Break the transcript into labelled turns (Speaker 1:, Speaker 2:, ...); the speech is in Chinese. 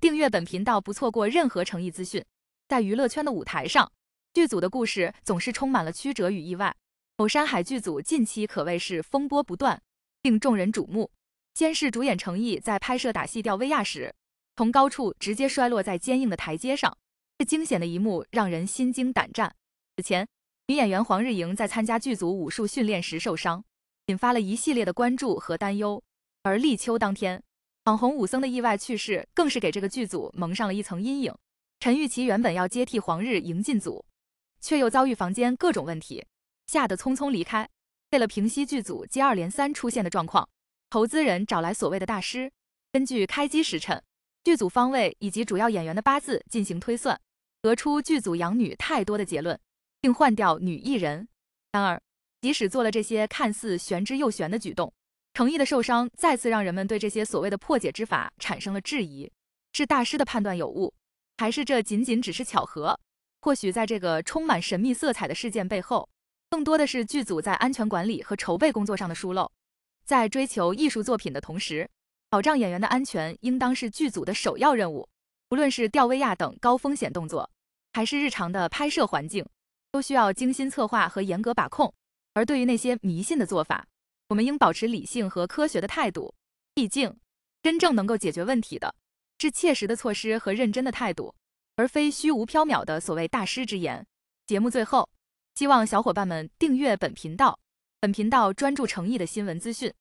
Speaker 1: 订阅本频道，不错过任何诚意资讯。在娱乐圈的舞台上，剧组的故事总是充满了曲折与意外。某山海剧组近期可谓是风波不断，令众人瞩目。先是主演程毅在拍摄打戏吊威亚时，从高处直接摔落在坚硬的台阶上，这惊险的一幕让人心惊胆战。此前，女演员黄日莹在参加剧组武术训练时受伤，引发了一系列的关注和担忧。而立秋当天，网红武僧的意外去世，更是给这个剧组蒙上了一层阴影。陈玉琪原本要接替黄日迎进组，却又遭遇房间各种问题，吓得匆匆离开。为了平息剧组接二连三出现的状况，投资人找来所谓的大师，根据开机时辰、剧组方位以及主要演员的八字进行推算，得出剧组养女太多的结论，并换掉女艺人。然而，即使做了这些看似玄之又玄的举动，诚意的受伤再次让人们对这些所谓的破解之法产生了质疑：是大师的判断有误，还是这仅仅只是巧合？或许在这个充满神秘色彩的事件背后，更多的是剧组在安全管理和筹备工作上的疏漏。在追求艺术作品的同时，保障演员的安全应当是剧组的首要任务。无论是吊威亚等高风险动作，还是日常的拍摄环境，都需要精心策划和严格把控。而对于那些迷信的做法，我们应保持理性和科学的态度，毕竟真正能够解决问题的是切实的措施和认真的态度，而非虚无缥缈的所谓大师之言。节目最后，希望小伙伴们订阅本频道，本频道专注诚意的新闻资讯。